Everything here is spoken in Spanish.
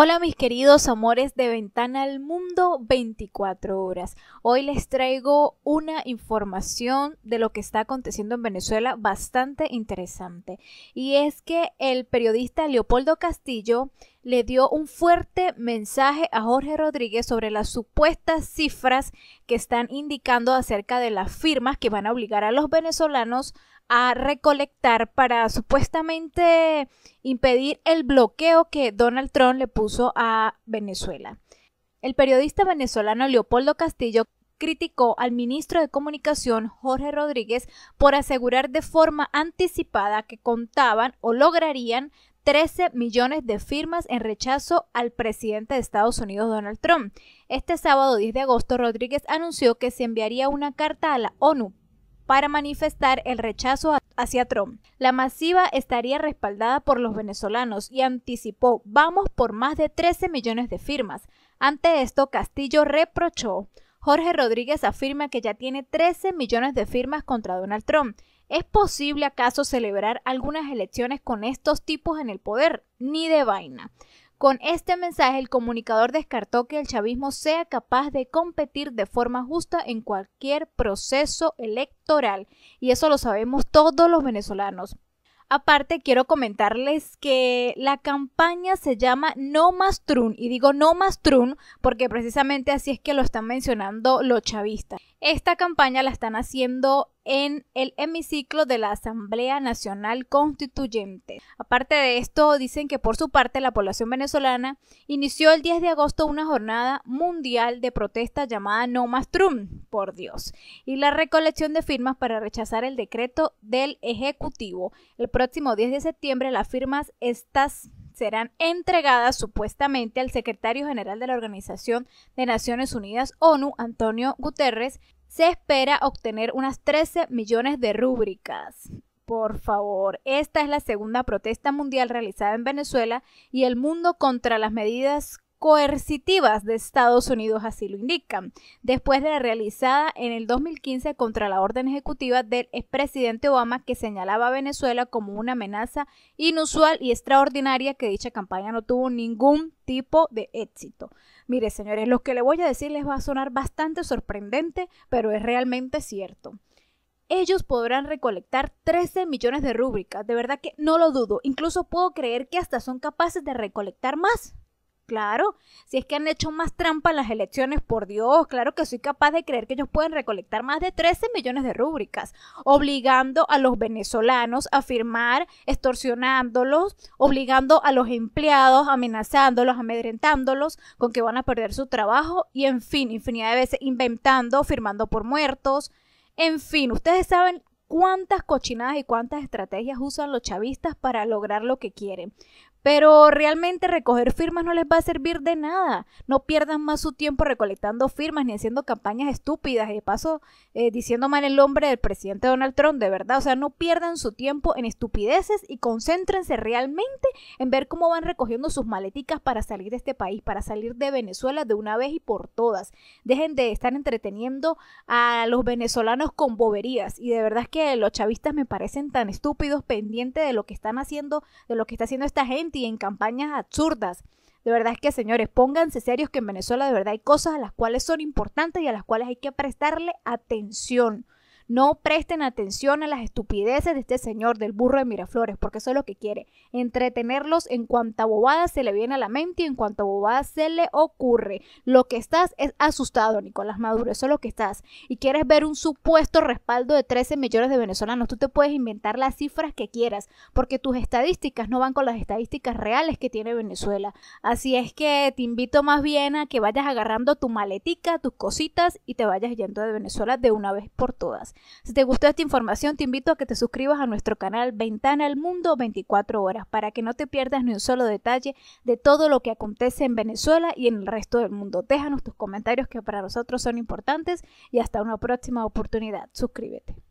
Hola mis queridos amores de Ventana al Mundo 24 horas. Hoy les traigo una información de lo que está aconteciendo en Venezuela bastante interesante. Y es que el periodista Leopoldo Castillo le dio un fuerte mensaje a Jorge Rodríguez sobre las supuestas cifras que están indicando acerca de las firmas que van a obligar a los venezolanos a recolectar para supuestamente impedir el bloqueo que Donald Trump le puso a Venezuela. El periodista venezolano Leopoldo Castillo criticó al ministro de Comunicación Jorge Rodríguez por asegurar de forma anticipada que contaban o lograrían 13 millones de firmas en rechazo al presidente de Estados Unidos, Donald Trump. Este sábado 10 de agosto, Rodríguez anunció que se enviaría una carta a la ONU para manifestar el rechazo hacia Trump. La masiva estaría respaldada por los venezolanos y anticipó, vamos por más de 13 millones de firmas. Ante esto, Castillo reprochó. Jorge Rodríguez afirma que ya tiene 13 millones de firmas contra Donald Trump. ¿Es posible acaso celebrar algunas elecciones con estos tipos en el poder? Ni de vaina. Con este mensaje, el comunicador descartó que el chavismo sea capaz de competir de forma justa en cualquier proceso electoral, y eso lo sabemos todos los venezolanos. Aparte, quiero comentarles que la campaña se llama No Más y digo No Más porque precisamente así es que lo están mencionando los chavistas. Esta campaña la están haciendo en el hemiciclo de la Asamblea Nacional Constituyente. Aparte de esto, dicen que por su parte la población venezolana inició el 10 de agosto una jornada mundial de protesta llamada No Más Trump, por Dios, y la recolección de firmas para rechazar el decreto del Ejecutivo. El próximo 10 de septiembre las firmas estas serán entregadas supuestamente al secretario general de la Organización de Naciones Unidas, ONU, Antonio Guterres, se espera obtener unas 13 millones de rúbricas. Por favor, esta es la segunda protesta mundial realizada en Venezuela y el mundo contra las medidas coercitivas de Estados Unidos así lo indican, después de la realizada en el 2015 contra la orden ejecutiva del expresidente Obama que señalaba a Venezuela como una amenaza inusual y extraordinaria que dicha campaña no tuvo ningún tipo de éxito. Mire, señores, lo que le voy a decir les va a sonar bastante sorprendente, pero es realmente cierto ellos podrán recolectar 13 millones de rúbricas. De verdad que no lo dudo. Incluso puedo creer que hasta son capaces de recolectar más. Claro, si es que han hecho más trampa en las elecciones, por Dios, claro que soy capaz de creer que ellos pueden recolectar más de 13 millones de rúbricas, obligando a los venezolanos a firmar, extorsionándolos, obligando a los empleados, amenazándolos, amedrentándolos con que van a perder su trabajo y en fin, infinidad de veces inventando, firmando por muertos, en fin, ustedes saben cuántas cochinadas y cuántas estrategias usan los chavistas para lograr lo que quieren. Pero realmente recoger firmas no les va a servir de nada. No pierdan más su tiempo recolectando firmas ni haciendo campañas estúpidas. de paso, eh, diciendo mal el nombre del presidente Donald Trump, de verdad. O sea, no pierdan su tiempo en estupideces y concéntrense realmente en ver cómo van recogiendo sus maleticas para salir de este país, para salir de Venezuela de una vez y por todas. Dejen de estar entreteniendo a los venezolanos con boberías. Y de verdad es que los chavistas me parecen tan estúpidos, pendientes de lo que están haciendo, de lo que está haciendo esta gente y en campañas absurdas. De verdad es que, señores, pónganse serios que en Venezuela de verdad hay cosas a las cuales son importantes y a las cuales hay que prestarle atención. No presten atención a las estupideces de este señor del burro de Miraflores, porque eso es lo que quiere, entretenerlos en cuanta bobada se le viene a la mente y en cuanta bobada se le ocurre. Lo que estás es asustado, Nicolás Maduro, eso es lo que estás. Y quieres ver un supuesto respaldo de 13 millones de venezolanos, tú te puedes inventar las cifras que quieras, porque tus estadísticas no van con las estadísticas reales que tiene Venezuela. Así es que te invito más bien a que vayas agarrando tu maletica, tus cositas y te vayas yendo de Venezuela de una vez por todas. Si te gustó esta información, te invito a que te suscribas a nuestro canal Ventana al Mundo 24 horas para que no te pierdas ni un solo detalle de todo lo que acontece en Venezuela y en el resto del mundo. Déjanos tus comentarios que para nosotros son importantes y hasta una próxima oportunidad. Suscríbete.